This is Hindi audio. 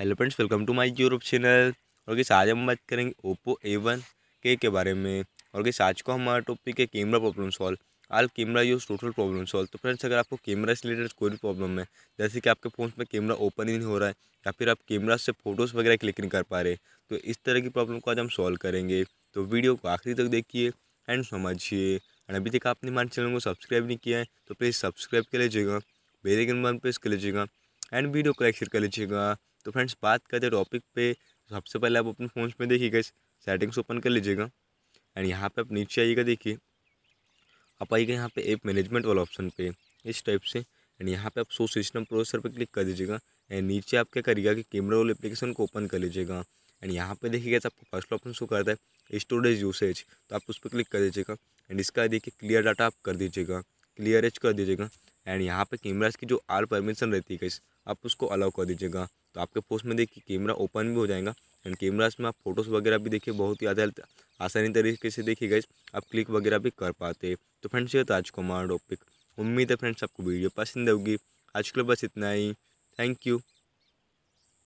hello friends welcome to my YouTube channel और किस आज हम बात करेंगे ओप्पो ए वन के के बारे में और किस आज को हमारा टॉपिक है camera problem solve all camera use total problem solve तो फ्रेंड्स अगर आपको कैमरा से रिलेटेड कोई भी प्रॉब्लम है जैसे कि आपके फ़ोन में कैमरा ओपन ही नहीं हो रहा है या फिर आप कैमरा से फ़ोटोज़ वगैरह क्लिक नहीं कर पा रहे तो इस तरह की प्रॉब्लम को आज हम सॉल्व करेंगे तो वीडियो को आखिरी तक देखिए एंड समझिए एंड अभी तक आपने हमारे चैनल को सब्सक्राइब नहीं किया है तो प्लीज़ सब्सक्राइब कर लीजिएगा बेल बन प्रेस कर लीजिएगा एंड वीडियो को लाइक शेयर कर लीजिएगा तो फ्रेंड्स बात करते टॉपिक पे तो सबसे पहले आप अपने फ़ोन में देखिएगा सेटिंग्स ओपन कर लीजिएगा एंड यहाँ पे आप नीचे आइएगा देखिए आप आइएगा यहाँ पे ऐप मैनेजमेंट वाला ऑप्शन पे इस टाइप से एंड यहाँ पे आप सो सिस्टम प्रोसेसर पे क्लिक कर दीजिएगा एंड नीचे आप क्या करिएगा कि कैमरा वाले एप्लीकेशन को ओपन कर लीजिएगा एंड यहाँ पे देखिएगा तो आपको फर्स्ट ऑप्शन शो करता है स्टोरेज यूसेज तो आप उस पर क्लिक कर दीजिएगा एंड इसका देखिए क्लियर डाटा आप कर दीजिएगा क्लियर एच कर दीजिएगा एंड यहाँ पे कैमराज की जो आर परमिशन रहती है गाइस आप उसको अलाउ कर दीजिएगा तो आपके पोस्ट में देखिए कैमरा ओपन भी हो जाएगा एंड कैमराज में आप फोटोज़ वगैरह भी देखिए बहुत ही ज़्यादा आसानी तरीके से देखिए गई आप क्लिक वगैरह भी कर पाते तो फ्रेंड्स ये था आज का हमारा टॉपिक उम्मीद है फ्रेंड्स आपको वीडियो पसंद होगी आज के लिए बस इतना ही थैंक यू